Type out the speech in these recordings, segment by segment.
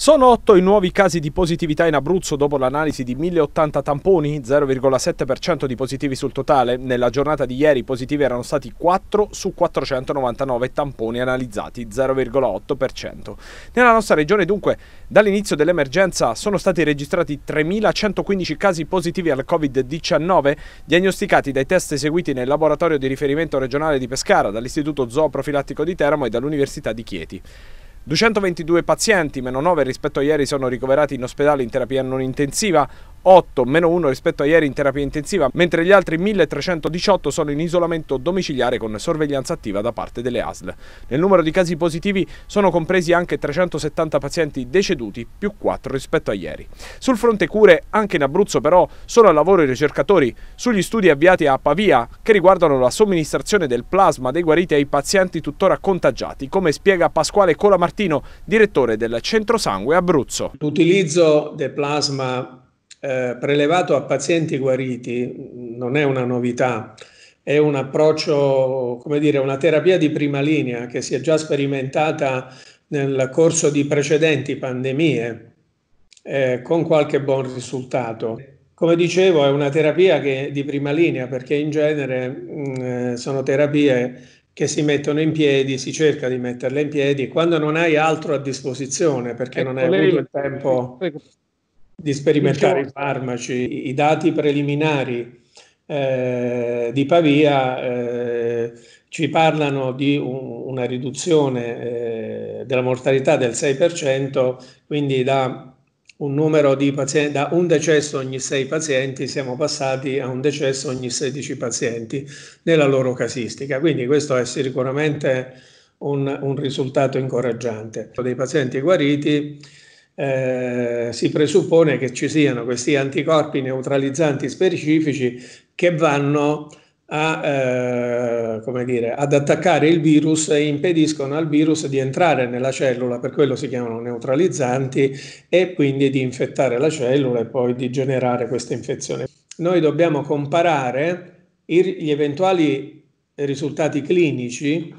Sono 8 i nuovi casi di positività in Abruzzo dopo l'analisi di 1080 tamponi, 0,7% di positivi sul totale. Nella giornata di ieri i positivi erano stati 4 su 499 tamponi analizzati, 0,8%. Nella nostra regione dunque dall'inizio dell'emergenza sono stati registrati 3.115 casi positivi al Covid-19 diagnosticati dai test eseguiti nel laboratorio di riferimento regionale di Pescara, dall'Istituto Zooprofilattico di Teramo e dall'Università di Chieti. 222 pazienti, meno 9 rispetto a ieri, sono ricoverati in ospedale in terapia non intensiva, 8 meno 1 rispetto a ieri in terapia intensiva, mentre gli altri 1318 sono in isolamento domiciliare con sorveglianza attiva da parte delle ASL. Nel numero di casi positivi sono compresi anche 370 pazienti deceduti, più 4 rispetto a ieri. Sul fronte cure, anche in Abruzzo però, sono al lavoro i ricercatori sugli studi avviati a Pavia che riguardano la somministrazione del plasma dei guariti ai pazienti tuttora contagiati, come spiega Pasquale Colamartino, direttore del Centro Sangue Abruzzo. L'utilizzo del plasma eh, prelevato a pazienti guariti non è una novità, è un approccio, come dire, una terapia di prima linea che si è già sperimentata nel corso di precedenti pandemie eh, con qualche buon risultato. Come dicevo, è una terapia che, di prima linea perché in genere mh, mm, eh, sono terapie che si mettono in piedi, si cerca di metterle in piedi quando non hai altro a disposizione perché ecco, non hai lei, avuto il tempo. Prego, di sperimentare i farmaci. I dati preliminari eh, di Pavia eh, ci parlano di un, una riduzione eh, della mortalità del 6%, quindi da un numero di pazienti, da un decesso ogni 6 pazienti siamo passati a un decesso ogni 16 pazienti nella loro casistica. Quindi questo è sicuramente un, un risultato incoraggiante. Dei pazienti guariti eh, si presuppone che ci siano questi anticorpi neutralizzanti specifici che vanno a, eh, come dire, ad attaccare il virus e impediscono al virus di entrare nella cellula, per quello si chiamano neutralizzanti, e quindi di infettare la cellula e poi di generare questa infezione. Noi dobbiamo comparare gli eventuali risultati clinici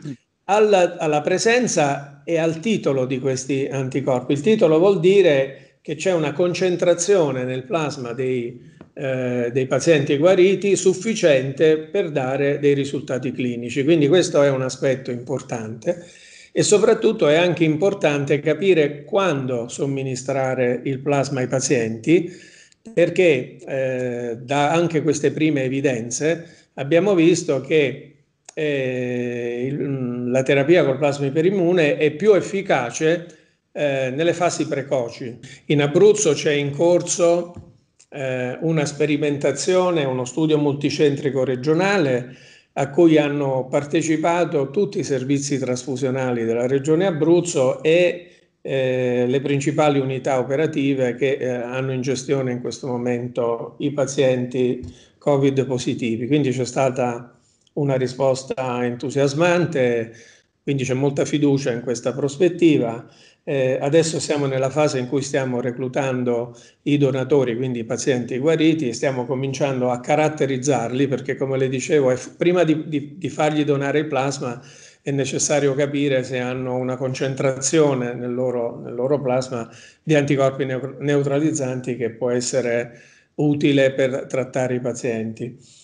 alla, alla presenza e al titolo di questi anticorpi. Il titolo vuol dire che c'è una concentrazione nel plasma dei, eh, dei pazienti guariti sufficiente per dare dei risultati clinici. Quindi questo è un aspetto importante e soprattutto è anche importante capire quando somministrare il plasma ai pazienti perché eh, da anche queste prime evidenze abbiamo visto che eh, il, la terapia col plasma iperimmune è più efficace eh, nelle fasi precoci. In Abruzzo c'è in corso eh, una sperimentazione, uno studio multicentrico regionale a cui hanno partecipato tutti i servizi trasfusionali della Regione Abruzzo e eh, le principali unità operative che eh, hanno in gestione in questo momento i pazienti Covid positivi. Quindi c'è stata una risposta entusiasmante, quindi c'è molta fiducia in questa prospettiva. Eh, adesso siamo nella fase in cui stiamo reclutando i donatori, quindi i pazienti guariti, e stiamo cominciando a caratterizzarli perché, come le dicevo, f- prima di, di, di fargli donare il plasma è necessario capire se hanno una concentrazione nel loro, nel loro plasma di anticorpi neutralizzanti che può essere utile per trattare i pazienti.